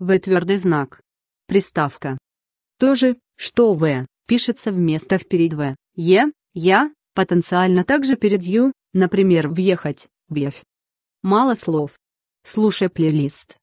В твердый знак. Приставка. То же, что В, пишется вместо вперед В, Е, Я, потенциально также перед Ю, например, въехать, вев. Мало слов. Слушай плейлист.